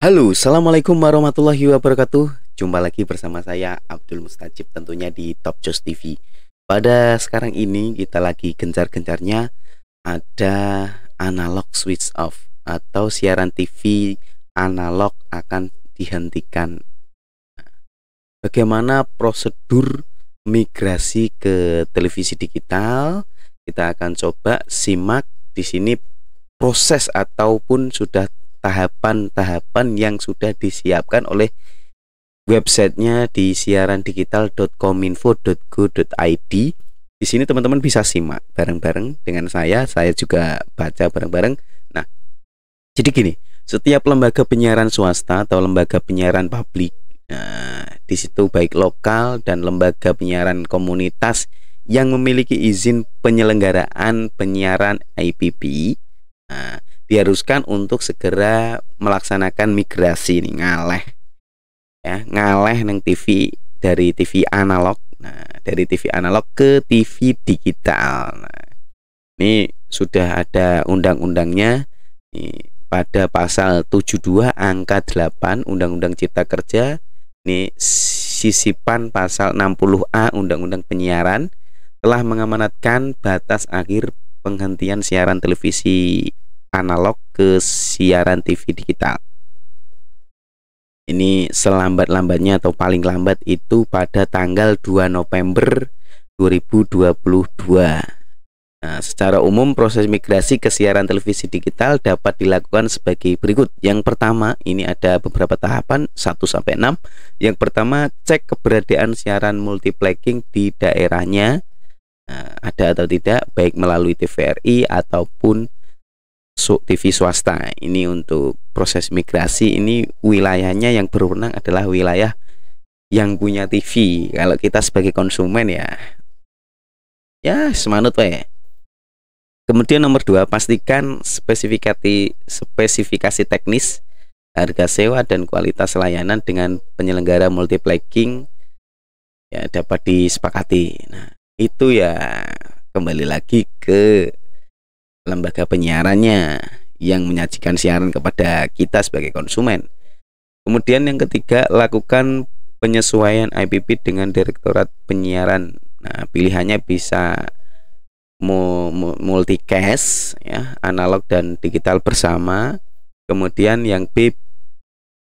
Halo, Assalamualaikum warahmatullahi wabarakatuh Jumpa lagi bersama saya Abdul Mustajib tentunya di Top Joss TV Pada sekarang ini kita lagi gencar-gencarnya Ada analog switch off Atau siaran TV analog akan dihentikan Bagaimana prosedur migrasi ke televisi digital Kita akan coba simak di sini proses ataupun sudah tahapan-tahapan yang sudah disiapkan oleh websitenya di siaran digital.kominfo.go.id di sini teman-teman bisa simak bareng-bareng dengan saya saya juga baca bareng-bareng nah jadi gini setiap lembaga penyiaran swasta atau lembaga penyiaran publik nah, di situ baik lokal dan lembaga penyiaran komunitas yang memiliki izin penyelenggaraan penyiaran IPP nah, diharuskan untuk segera melaksanakan migrasi nih ngaleh ya ngaleh neng TV dari TV analog nah dari TV analog ke TV digital nah, ini sudah ada undang-undangnya pada pasal 72 angka 8 Undang-Undang Cipta Kerja ini sisipan pasal 60A Undang-Undang Penyiaran telah mengamanatkan batas akhir penghentian siaran televisi analog ke siaran TV digital. Ini selambat-lambatnya atau paling lambat itu pada tanggal 2 November 2022. Nah, secara umum proses migrasi ke siaran televisi digital dapat dilakukan sebagai berikut. Yang pertama, ini ada beberapa tahapan 1 sampai 6. Yang pertama, cek keberadaan siaran multiplexing di daerahnya nah, ada atau tidak baik melalui TVRI ataupun TV swasta. Ini untuk proses migrasi ini wilayahnya yang berwenang adalah wilayah yang punya TV. Kalau kita sebagai konsumen ya ya semanut ya. Kemudian nomor dua pastikan spesifikasi spesifikasi teknis harga sewa dan kualitas layanan dengan penyelenggara multiplexing ya dapat disepakati. Nah, itu ya kembali lagi ke lembaga penyiarannya yang menyajikan siaran kepada kita sebagai konsumen. Kemudian yang ketiga, lakukan penyesuaian IPP dengan Direktorat Penyiaran. Nah, pilihannya bisa multicast ya, analog dan digital bersama. Kemudian yang B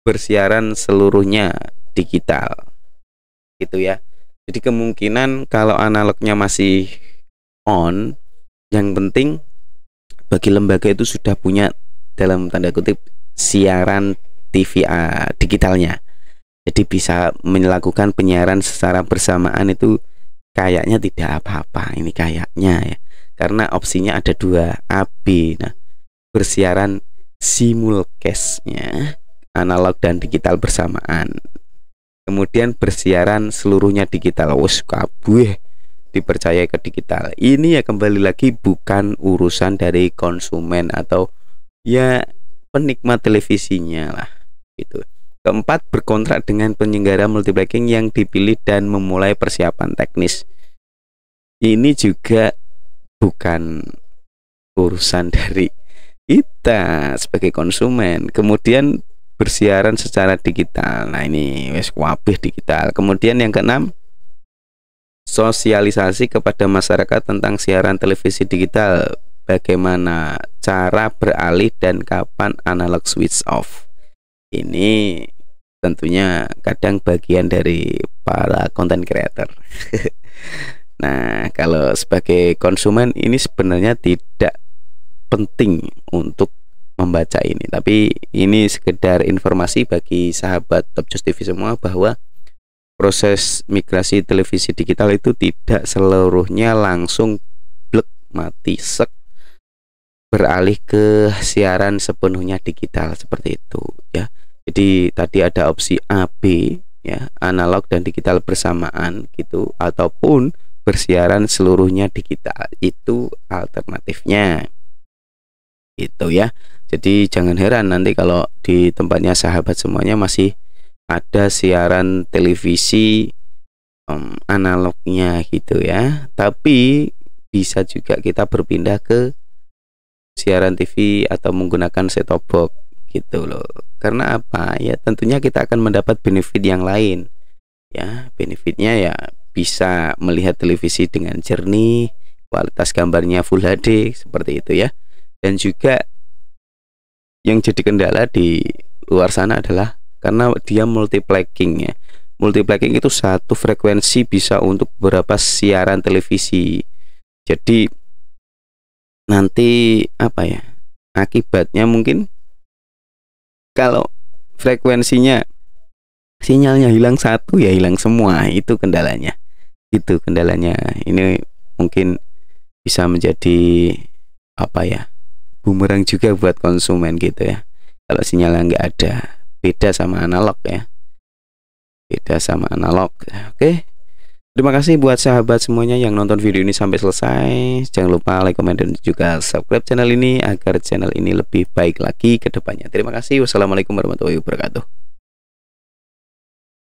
bersiaran seluruhnya digital. Gitu ya. Jadi kemungkinan kalau analognya masih on, yang penting bagi lembaga itu sudah punya dalam tanda kutip siaran TVA ah, digitalnya jadi bisa melakukan penyiaran secara bersamaan itu kayaknya tidak apa-apa ini kayaknya ya karena opsinya ada dua A B nah bersiaran simulcastnya analog dan digital bersamaan kemudian bersiaran seluruhnya digital wos kabuh dipercaya ke digital ini ya kembali lagi bukan urusan dari konsumen atau ya penikmat televisinya lah gitu keempat berkontrak dengan penyelenggara multiplexing yang dipilih dan memulai persiapan teknis ini juga bukan urusan dari kita sebagai konsumen kemudian bersiaran secara digital nah ini wes wabih digital kemudian yang keenam sosialisasi kepada masyarakat tentang siaran televisi digital bagaimana cara beralih dan kapan analog switch off ini tentunya kadang bagian dari para content creator nah kalau sebagai konsumen ini sebenarnya tidak penting untuk membaca ini tapi ini sekedar informasi bagi sahabat Top Just TV semua bahwa proses migrasi televisi digital itu tidak seluruhnya langsung blek mati sek beralih ke siaran sepenuhnya digital seperti itu ya. Jadi tadi ada opsi A B ya, analog dan digital bersamaan gitu ataupun bersiaran seluruhnya digital itu alternatifnya. Itu ya. Jadi jangan heran nanti kalau di tempatnya sahabat semuanya masih ada siaran televisi um, analognya gitu ya tapi bisa juga kita berpindah ke siaran TV atau menggunakan set top box gitu loh karena apa ya tentunya kita akan mendapat benefit yang lain ya benefitnya ya bisa melihat televisi dengan jernih kualitas gambarnya Full HD seperti itu ya dan juga yang jadi kendala di luar sana adalah karena dia multiplexing ya multiplexing itu satu frekuensi bisa untuk beberapa siaran televisi jadi nanti apa ya akibatnya mungkin kalau frekuensinya sinyalnya hilang satu ya hilang semua itu kendalanya itu kendalanya ini mungkin bisa menjadi apa ya bumerang juga buat konsumen gitu ya kalau sinyalnya nggak ada beda sama analog ya beda sama analog oke terima kasih buat sahabat semuanya yang nonton video ini sampai selesai jangan lupa like comment dan juga subscribe channel ini agar channel ini lebih baik lagi kedepannya. terima kasih wassalamualaikum warahmatullahi wabarakatuh